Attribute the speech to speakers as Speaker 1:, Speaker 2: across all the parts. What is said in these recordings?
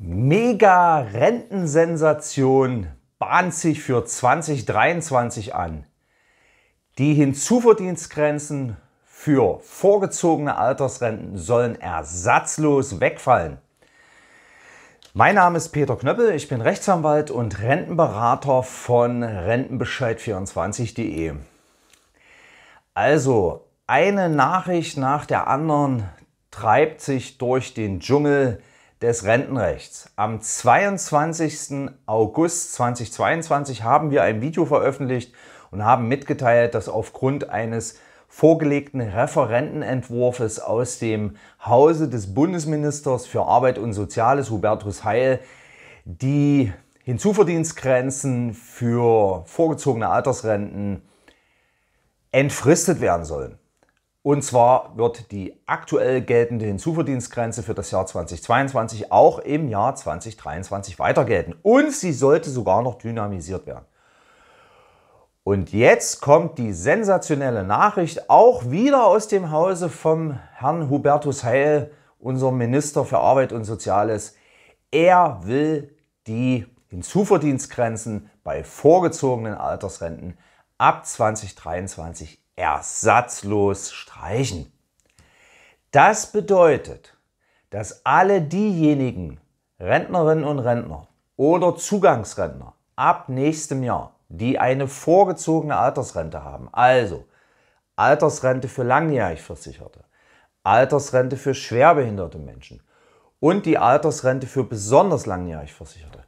Speaker 1: Mega Rentensensation bahnt sich für 2023 an. Die Hinzuverdienstgrenzen für vorgezogene Altersrenten sollen ersatzlos wegfallen. Mein Name ist Peter Knöppel, ich bin Rechtsanwalt und Rentenberater von Rentenbescheid24.de. Also, eine Nachricht nach der anderen treibt sich durch den Dschungel des Rentenrechts. Am 22. August 2022 haben wir ein Video veröffentlicht und haben mitgeteilt, dass aufgrund eines vorgelegten Referentenentwurfs aus dem Hause des Bundesministers für Arbeit und Soziales, Hubertus Heil, die Hinzuverdienstgrenzen für vorgezogene Altersrenten entfristet werden sollen. Und zwar wird die aktuell geltende Hinzuverdienstgrenze für das Jahr 2022 auch im Jahr 2023 weiter gelten. Und sie sollte sogar noch dynamisiert werden. Und jetzt kommt die sensationelle Nachricht auch wieder aus dem Hause vom Herrn Hubertus Heil, unserem Minister für Arbeit und Soziales. Er will die Hinzuverdienstgrenzen bei vorgezogenen Altersrenten ab 2023 ersatzlos streichen. Das bedeutet, dass alle diejenigen Rentnerinnen und Rentner oder Zugangsrentner ab nächstem Jahr, die eine vorgezogene Altersrente haben, also Altersrente für langjährig Versicherte, Altersrente für schwerbehinderte Menschen und die Altersrente für besonders langjährig Versicherte,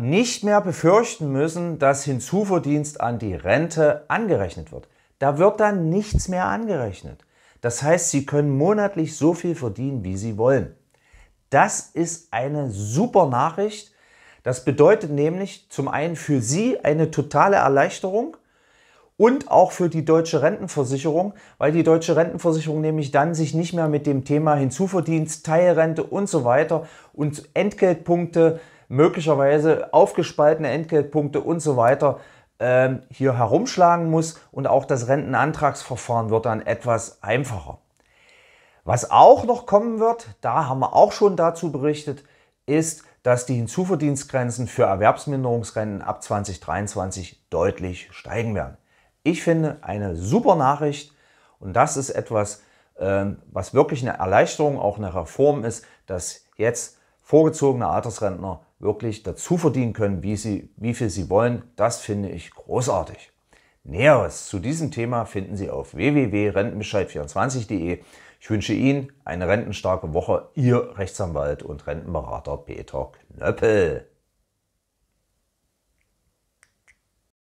Speaker 1: nicht mehr befürchten müssen, dass Hinzuverdienst an die Rente angerechnet wird. Da wird dann nichts mehr angerechnet. Das heißt, Sie können monatlich so viel verdienen, wie Sie wollen. Das ist eine super Nachricht. Das bedeutet nämlich zum einen für Sie eine totale Erleichterung und auch für die deutsche Rentenversicherung, weil die deutsche Rentenversicherung nämlich dann sich nicht mehr mit dem Thema Hinzuverdienst, Teilrente und so weiter und Entgeltpunkte möglicherweise aufgespaltene Entgeltpunkte und so weiter ähm, hier herumschlagen muss und auch das Rentenantragsverfahren wird dann etwas einfacher. Was auch noch kommen wird, da haben wir auch schon dazu berichtet, ist, dass die Hinzuverdienstgrenzen für Erwerbsminderungsrenten ab 2023 deutlich steigen werden. Ich finde eine super Nachricht und das ist etwas, ähm, was wirklich eine Erleichterung, auch eine Reform ist, dass jetzt vorgezogene Altersrentner wirklich dazu verdienen können, wie, sie, wie viel sie wollen, das finde ich großartig. Näheres zu diesem Thema finden Sie auf www.rentenbescheid24.de. Ich wünsche Ihnen eine rentenstarke Woche. Ihr Rechtsanwalt und Rentenberater Peter Knöppel.